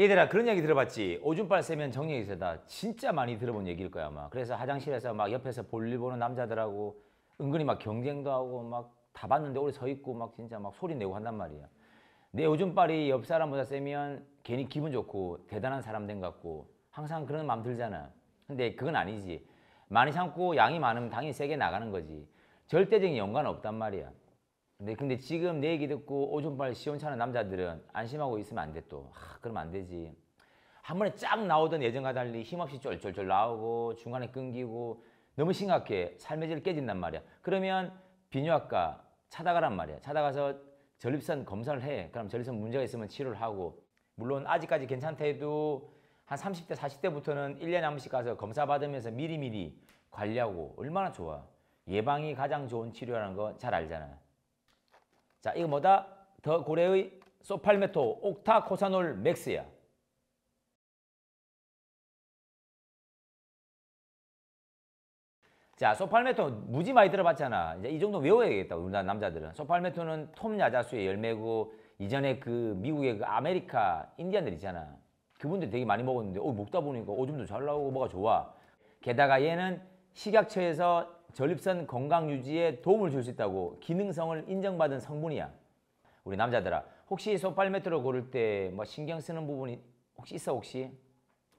얘들아 그런 얘기 들어봤지? 오줌빨 세면 정력이 세다. 진짜 많이 들어본 얘기일 거야 아마. 그래서 화장실에서 막 옆에서 볼일 보는 남자들하고 은근히 막 경쟁도 하고 막 다 봤는데 오래 서 있고 막 진짜 막 소리 내고 한단 말이야. 내 오줌빨이 옆 사람보다 세면 괜히 기분 좋고 대단한 사람 된 것 같고 항상 그런 마음 들잖아. 근데 그건 아니지. 많이 참고 양이 많으면 당연히 세게 나가는 거지. 절대적인 연관은 없단 말이야. 근데, 근데 지금 내 얘기 듣고 오줌발 시원찮은 남자들은 안심하고 있으면 안 돼 또. 하, 아, 그럼 안 되지. 한 번에 쫙 나오던 예전과 달리 힘없이 쫄쫄쫄 나오고 중간에 끊기고 너무 심각해. 삶의 질 깨진단 말이야. 그러면 비뇨학과 찾아가란 말이야. 찾아가서 전립선 검사를 해. 그럼 전립선 문제가 있으면 치료를 하고 물론 아직까지 괜찮다 해도 한 30대, 40대부터는 1년에 한 번씩 가서 검사 받으면서 미리미리 관리하고 얼마나 좋아. 예방이 가장 좋은 치료라는 거 잘 알잖아. 요 자, 이거 뭐다? 더 고래의 소팔메토 옥타코사놀 맥스야. 자, 소팔메토 무지 많이 들어봤잖아. 이제 이 정도 외워야겠다. 우리나라 남자들은. 소팔메토는 톰 야자수의 열매고 이전에 그 미국의 그 아메리카 인디언들 있잖아. 그분들 되게 많이 먹었는데 어, 먹다 보니까 오줌도 잘 나오고 뭐가 좋아. 게다가 얘는 식약처에서 전립선 건강 유지에 도움을 줄 수 있다고 기능성을 인정받은 성분이야. 우리 남자들아 혹시 소팔메트로 고를 때 뭐 신경 쓰는 부분이 혹시 있어 혹시?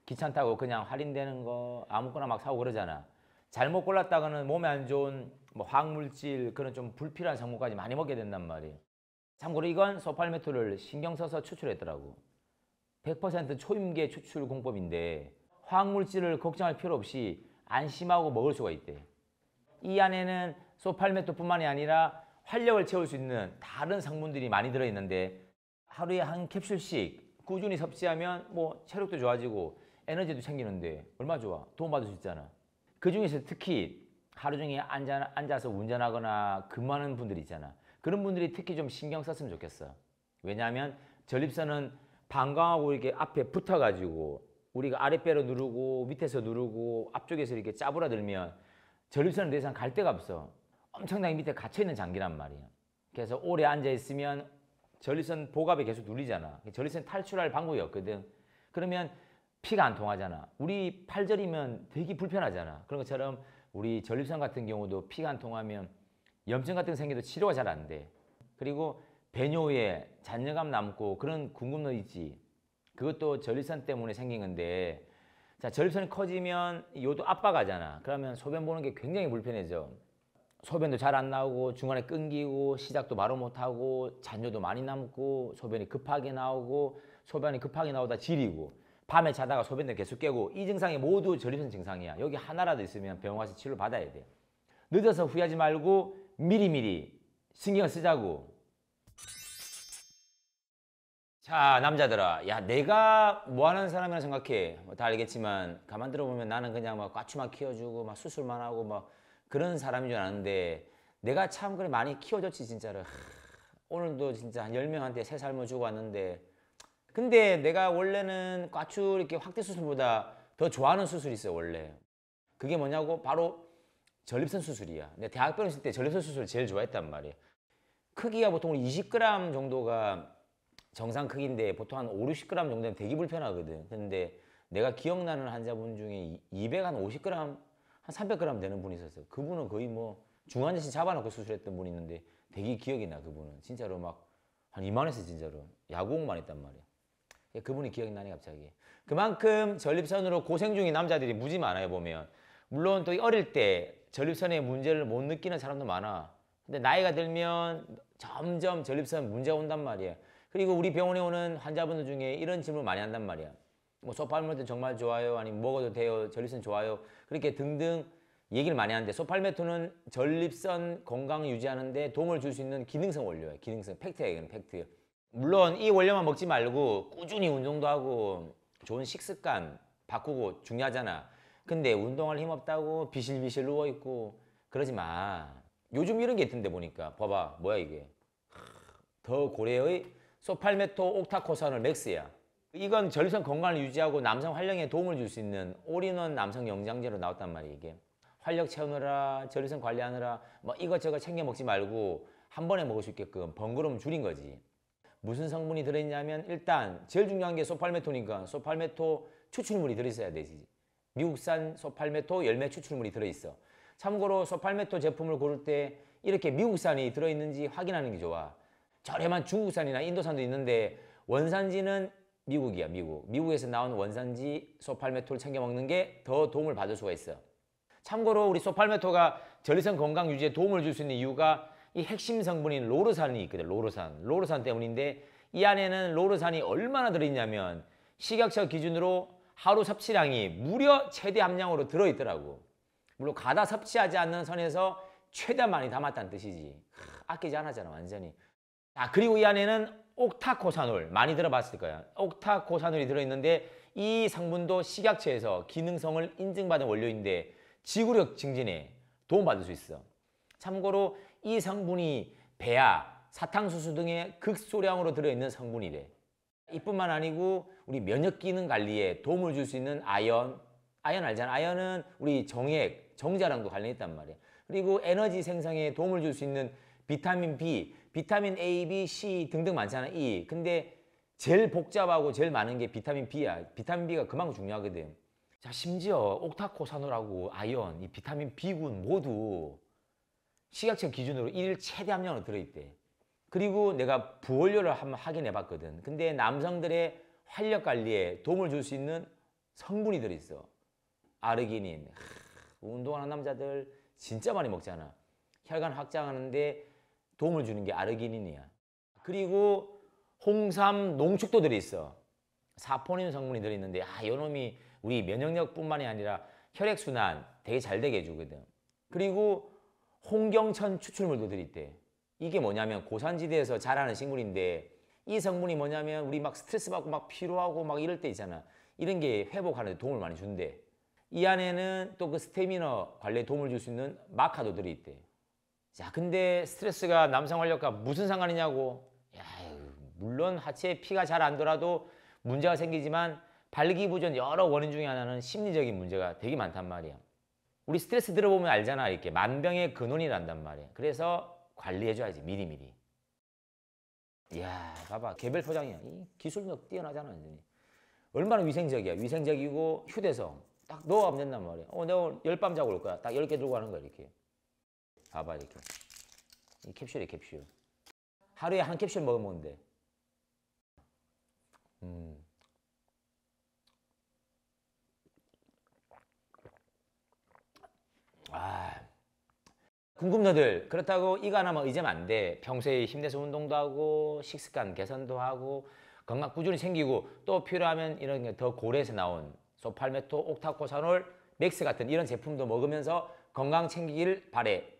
귀찮다고 그냥 할인되는 거 아무거나 막 사고 그러잖아. 잘못 골랐다가는 몸에 안 좋은 뭐 화학물질 그런 좀 불필요한 성분까지 많이 먹게 된단 말이에요. 참고로 이건 소팔메토를 신경 써서 추출했더라고. 100% 초임계 추출 공법인데 화학물질을 걱정할 필요 없이 안심하고 먹을 수가 있대. 이 안에는 소팔메토뿐만이 아니라 활력을 채울 수 있는 다른 성분들이 많이 들어있는데 하루에 한 캡슐씩 꾸준히 섭취하면 뭐 체력도 좋아지고 에너지도 챙기는데 얼마 좋아 도움받을 수 있잖아 그 중에서 특히 하루 종일 앉아, 앉아서 운전하거나 근무하는 분들이 있잖아 그런 분들이 특히 좀 신경 썼으면 좋겠어 왜냐하면 전립선은 방광하고 이렇게 앞에 붙어가지고 우리가 아랫배로 누르고 밑에서 누르고 앞쪽에서 이렇게 짜부라들면 전립선은 더 이상 갈 데가 없어. 엄청나게 밑에 갇혀있는 장기란 말이야. 그래서 오래 앉아있으면 전립선 복압에 계속 눌리잖아. 전립선 탈출할 방법이 없거든. 그러면 피가 안 통하잖아. 우리 팔절이면 되게 불편하잖아. 그런 것처럼 우리 전립선 같은 경우도 피가 안 통하면 염증 같은 거 생겨도 치료가 잘 안 돼. 그리고 배뇨에 잔여감 남고 그런 궁금증 있지. 그것도 전립선 때문에 생긴 건데 자 전립선이 커지면 요도 압박하잖아. 그러면 소변 보는 게 굉장히 불편해져. 소변도 잘 안 나오고 중간에 끊기고 시작도 바로 못하고 잔뇨도 많이 남고 소변이 급하게 나오고 소변이 급하게 나오다 지리고 밤에 자다가 소변도 계속 깨고 이 증상이 모두 전립선 증상이야. 여기 하나라도 있으면 병원 가서 치료를 받아야 돼. 늦어서 후회하지 말고 미리미리 신경 쓰자고 자 남자들아 야 내가 뭐하는 사람이라 생각해 뭐 다 알겠지만 가만 들어보면 나는 그냥 막 까추만 키워주고 막 수술만 하고 막 그런 사람인 줄 아는데 내가 참 그래 많이 키워줬지 진짜로 하, 오늘도 진짜 한 열명한테새 삶을 주고 왔는데 근데 내가 원래는 까추 이렇게 확대 수술보다 더 좋아하는 수술이 있어요 원래 그게 뭐냐고 바로 전립선 수술이야 내가 대학병원 있을 때 전립선 수술을 제일 좋아했단 말이야 크기가 보통 20g 정도가 정상 크기인데 보통 한 5, 60g 정도면 되게 불편하거든. 근데 내가 기억나는 환자분 중에 200, 한 50g, 한 300g 되는 분이 있었어. 요 그분은 거의 뭐 중환자실 잡아놓고 수술했던 분이 있는데 되게 기억이 나, 그분은. 진짜로 막 한이만에서 진짜로. 야구공만 했단 말이야. 그러니까 그분이 기억이 나네, 갑자기. 그만큼 전립선으로 고생 중인 남자들이 무지 많아요, 보면. 물론 또 어릴 때전립선에 문제를 못 느끼는 사람도 많아. 근데 나이가 들면 점점 전립선 문제가 온단 말이야. 그리고 우리 병원에 오는 환자분들 중에 이런 질문 을 많이 한단 말이야. 뭐 소팔메토 정말 좋아요. 아니 먹어도 돼요. 전립선 좋아요. 그렇게 등등 얘기를 많이 하는데 소팔메토는 전립선 건강 유지하는데 도움을 줄 수 있는 기능성 원료예요. 기능성 팩트예요. 이건 팩트. 예요 물론 이 원료만 먹지 말고 꾸준히 운동도 하고 좋은 식습관 바꾸고 중요하잖아. 근데 운동할 힘 없다고 비실비실 누워 있고 그러지 마. 요즘 이런 게 있던데 보니까 봐봐 뭐야 이게 더 고래의 소팔메토 옥타코산올 맥스야. 이건 전립선 건강을 유지하고 남성 활력에 도움을 줄 수 있는 올인원 남성 영양제로 나왔단 말이에요 이게. 활력 채우느라 전립선 관리하느라 뭐 이것저것 챙겨 먹지 말고 한 번에 먹을 수 있게끔 번거로움 줄인 거지. 무슨 성분이 들어있냐면 일단 제일 중요한 게 소팔메토니까 소팔메토 추출물이 들어있어야 되지. 미국산 소팔메토 열매 추출물이 들어있어. 참고로 소팔메토 제품을 고를 때 이렇게 미국산이 들어있는지 확인하는 게 좋아. 저렴한 중국산이나 인도산도 있는데 원산지는 미국이야 미국 미국에서 나온 원산지 소팔메토를 챙겨 먹는 게 더 도움을 받을 수가 있어 참고로 우리 소팔메토가 전립선 건강 유지에 도움을 줄 수 있는 이유가 이 핵심 성분인 로르산이 있거든 로르산 로르산 때문인데 이 안에는 로르산이 얼마나 들어있냐면 식약처 기준으로 하루 섭취량이 무려 최대 함량으로 들어있더라고 물론 가다 섭취하지 않는 선에서 최대한 많이 담았다는 뜻이지 아끼지 않았잖아 완전히 아 그리고 이 안에는 옥타코사놀 많이 들어봤을 거예요 옥타코사놀이 들어있는데 이 성분도 식약처에서 기능성을 인증받은 원료인데 지구력 증진에 도움받을 수 있어. 참고로 이 성분이 배아 사탕수수 등의 극소량으로 들어있는 성분이래. 이뿐만 아니고 우리 면역 기능 관리에 도움을 줄 수 있는 아연, 아연 알잖아. 아연은 우리 정액, 정자랑도 관련있단 말이야. 그리고 에너지 생성에 도움을 줄 수 있는 비타민 B, 비타민 A, B, C 등등 많잖아, E. 근데 제일 복잡하고 제일 많은 게 비타민 B야. 비타민 B가 그만큼 중요하거든. 자, 심지어 옥타코사놀하고 아연, 이 비타민 B군 모두 식약처 기준으로 일일 최대 함량으로 들어있대. 그리고 내가 부원료를 한번 확인해 봤거든. 근데 남성들의 활력 관리에 도움을 줄 수 있는 성분이 들어있어. 아르기닌. 하, 운동하는 남자들 진짜 많이 먹잖아. 혈관 확장하는데 도움을 주는 게 아르기닌이야. 그리고 홍삼 농축도들이 있어. 사포닌 성분이 들어있는데 아 요놈이 우리 면역력뿐만이 아니라 혈액순환 되게 잘 되게 해주거든. 그리고 홍경천 추출물도 들어있대 이게 뭐냐면 고산지대에서 자라는 식물인데 이 성분이 뭐냐면 우리 막 스트레스 받고 막 피로하고 막 이럴 때 있잖아. 이런 게 회복하는 데 도움을 많이 준대. 이 안에는 또 그 스테미너 관리에 도움을 줄 수 있는 마카도 들이있대. 자, 근데 스트레스가 남성 활력과 무슨 상관이냐고. 야, 물론 하체에 피가 잘 안 돌아도 문제가 생기지만 발기 부전 여러 원인 중에 하나는 심리적인 문제가 되게 많단 말이야. 우리 스트레스 들어보면 알잖아. 이렇게 만병의 근원이란단 말이야. 그래서 관리해줘야지. 미리미리. 야 봐봐. 개별 포장이야. 이 기술력 뛰어나잖아. 완전히. 얼마나 위생적이야. 위생적이고 휴대성. 딱 넣어가면 단 말이야. 어, 내가 열밤 자고 올 거야. 딱 열 개 들고 가는 거야. 이렇게. 봐봐 이렇게 이 캡슐이 캡슐 하루에 한 캡슐 먹으면 돼 음. 아. 궁금너들 그렇다고 이거 하나만 의지하면 뭐 안돼 평소에 힘내서 운동도 하고 식습관 개선도 하고 건강 꾸준히 챙기고 또 필요하면 이런 게 더 고래에서 나온 소팔메토 옥타코사놀 맥스 같은 이런 제품도 먹으면서 건강 챙기길 바래